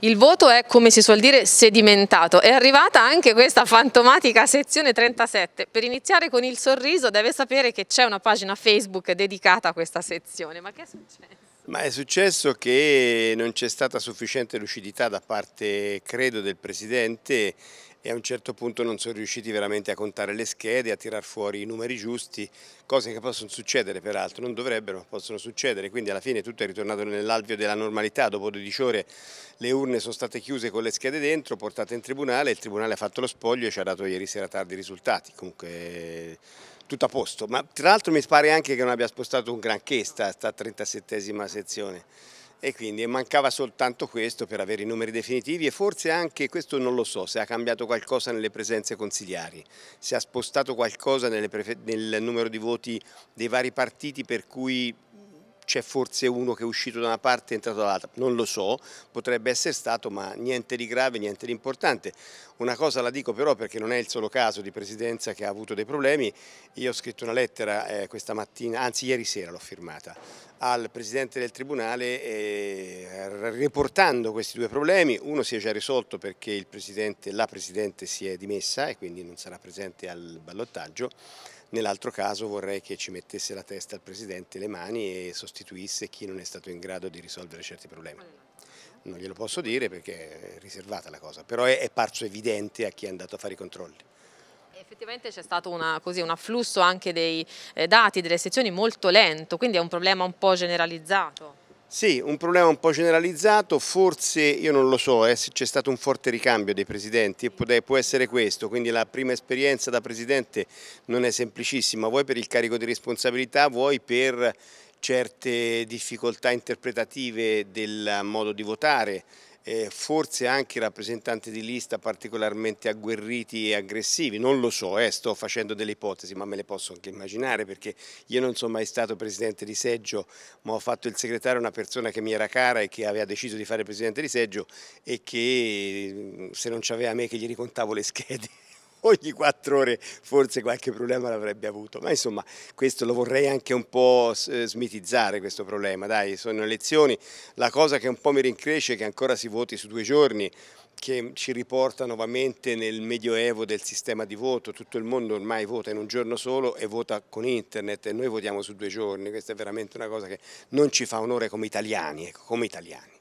Il voto è, come si suol dire, sedimentato. È arrivata anche questa fantomatica sezione 37. Per iniziare con il sorriso deve sapere che c'è una pagina Facebook dedicata a questa sezione. Ma che è successo? Ma è successo che non c'è stata sufficiente lucidità da parte, credo, del Presidente e a un certo punto non sono riusciti veramente a contare le schede, a tirar fuori i numeri giusti, cose che possono succedere peraltro, non dovrebbero, possono succedere, quindi alla fine tutto è ritornato nell'alveo della normalità, dopo 12 ore le urne sono state chiuse con le schede dentro, portate in tribunale, il tribunale ha fatto lo spoglio e ci ha dato ieri sera tardi i risultati, comunque tutto a posto, ma tra l'altro mi pare anche che non abbia spostato un granché sta, sta 37esima sezione e quindi mancava soltanto questo per avere i numeri definitivi e forse anche, questo non lo so, se ha cambiato qualcosa nelle presenze consigliari, se ha spostato qualcosa nel numero di voti dei vari partiti per cui c'è forse uno che è uscito da una parte e è entrato dall'altra, non lo so, potrebbe essere stato ma niente di grave, niente di importante. Una cosa la dico però perché non è il solo caso di Presidenza che ha avuto dei problemi, io ho scritto una lettera eh, questa mattina, anzi ieri sera l'ho firmata, al Presidente del Tribunale eh, riportando questi due problemi, uno si è già risolto perché presidente, la Presidente si è dimessa e quindi non sarà presente al ballottaggio, nell'altro caso vorrei che ci mettesse la testa il Presidente, le mani e sostenesse sostituisse chi non è stato in grado di risolvere certi problemi. Non glielo posso dire perché è riservata la cosa, però è, è parso evidente a chi è andato a fare i controlli. Effettivamente c'è stato una, così, un afflusso anche dei eh, dati, delle sezioni molto lento, quindi è un problema un po' generalizzato. Sì, un problema un po' generalizzato, forse io non lo so, eh, c'è stato un forte ricambio dei presidenti e può essere questo, quindi la prima esperienza da presidente non è semplicissima, vuoi per il carico di responsabilità, vuoi per certe difficoltà interpretative del modo di votare, eh, forse anche rappresentanti di lista particolarmente agguerriti e aggressivi, non lo so, eh, sto facendo delle ipotesi ma me le posso anche immaginare perché io non sono mai stato presidente di seggio ma ho fatto il segretario a una persona che mi era cara e che aveva deciso di fare presidente di seggio e che se non c'aveva me che gli ricontavo le schede ogni quattro ore forse qualche problema l'avrebbe avuto, ma insomma questo lo vorrei anche un po' eh, smitizzare questo problema, dai, sono elezioni, la cosa che un po' mi rincresce è che ancora si voti su due giorni, che ci riporta nuovamente nel medioevo del sistema di voto, tutto il mondo ormai vota in un giorno solo e vota con internet e noi votiamo su due giorni, questa è veramente una cosa che non ci fa onore come italiani, ecco, come italiani.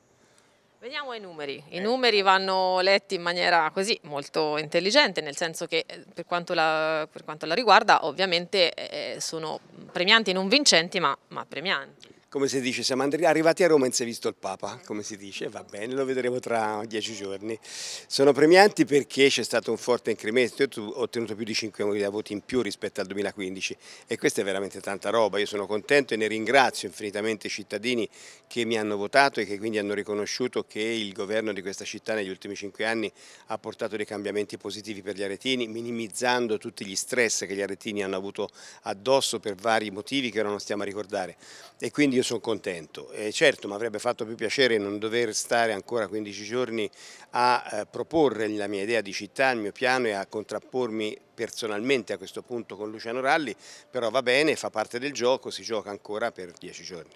Veniamo ai numeri. I ecco. numeri vanno letti in maniera così molto intelligente, nel senso che eh, per quanto la, per quanto la riguarda ovviamente eh, eh sono premianti non vincenti, ma, ma premianti come si dice, siamo arrivati a Roma e non si è visto il Papa, come si dice, va bene, lo vedremo tra dieci giorni. Sono premianti perché c'è stato un forte incremento, io ho ottenuto più di 5.000 voti in più rispetto al 2015 e questa è veramente tanta roba, io sono contento e ne ringrazio infinitamente i cittadini che mi hanno votato e che quindi hanno riconosciuto che il governo di questa città negli ultimi cinque anni ha portato dei cambiamenti positivi per gli aretini, minimizzando tutti gli stress che gli aretini hanno avuto addosso per vari motivi che ora non stiamo a ricordare. E quindi io sono contento. E certo mi avrebbe fatto più piacere non dover stare ancora 15 giorni a eh, proporre la mia idea di città, il mio piano e a contrappormi personalmente a questo punto con Luciano Ralli, però va bene, fa parte del gioco, si gioca ancora per 10 giorni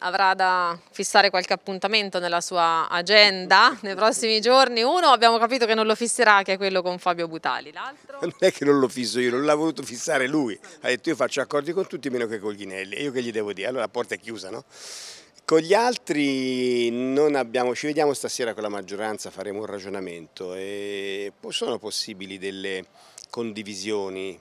avrà da fissare qualche appuntamento nella sua agenda nei prossimi giorni. Uno abbiamo capito che non lo fisserà, che è quello con Fabio Butali. L'altro? Non è che non lo fisso io, non l'ha voluto fissare lui. Ha detto io faccio accordi con tutti meno che con Ghinelli. E io che gli devo dire? Allora la porta è chiusa, no? Con gli altri non abbiamo, ci vediamo stasera con la maggioranza, faremo un ragionamento e sono possibili delle condivisioni,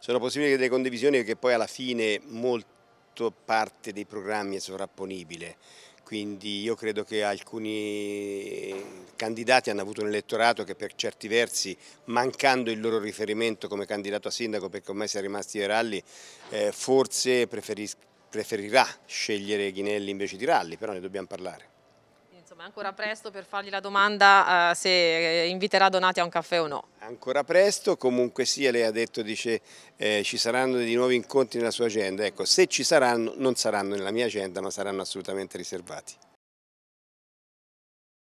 sono possibili delle condivisioni che poi alla fine molti fatto parte dei programmi è sovrapponibile, quindi io credo che alcuni candidati hanno avuto un elettorato che per certi versi, mancando il loro riferimento come candidato a sindaco, perché ormai si è rimasti ai ralli, eh, forse preferirà scegliere Ghinelli invece di ralli, però ne dobbiamo parlare. Insomma, è ancora presto per fargli la domanda uh, se eh, inviterà Donati a un caffè o no. Ancora presto, comunque sia, lei ha detto, dice, eh, ci saranno dei nuovi incontri nella sua agenda. Ecco, se ci saranno, non saranno nella mia agenda, ma saranno assolutamente riservati.